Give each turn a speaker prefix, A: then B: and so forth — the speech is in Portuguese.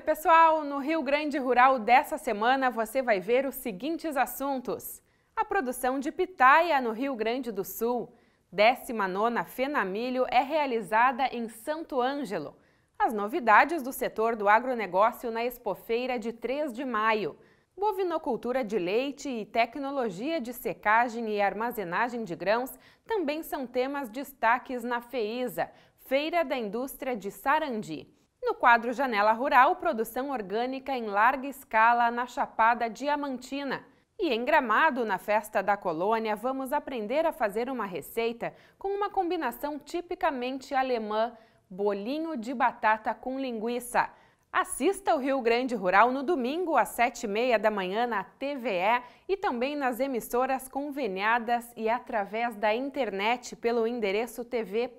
A: Oi, pessoal! No Rio Grande Rural dessa semana você vai ver os seguintes assuntos: a produção de pitaia no Rio Grande do Sul, 19 Fenamilho é realizada em Santo Ângelo, as novidades do setor do agronegócio na expofeira de 3 de maio, bovinocultura de leite e tecnologia de secagem e armazenagem de grãos também são temas destaques na FEISA, Feira da Indústria de Sarandi. No quadro Janela Rural, produção orgânica em larga escala na Chapada Diamantina. E em Gramado, na festa da colônia, vamos aprender a fazer uma receita com uma combinação tipicamente alemã: bolinho de batata com linguiça. Assista o Rio Grande Rural no domingo às sete e meia da manhã na TVE e também nas emissoras conveniadas e através da internet pelo endereço tv.emater.t.br.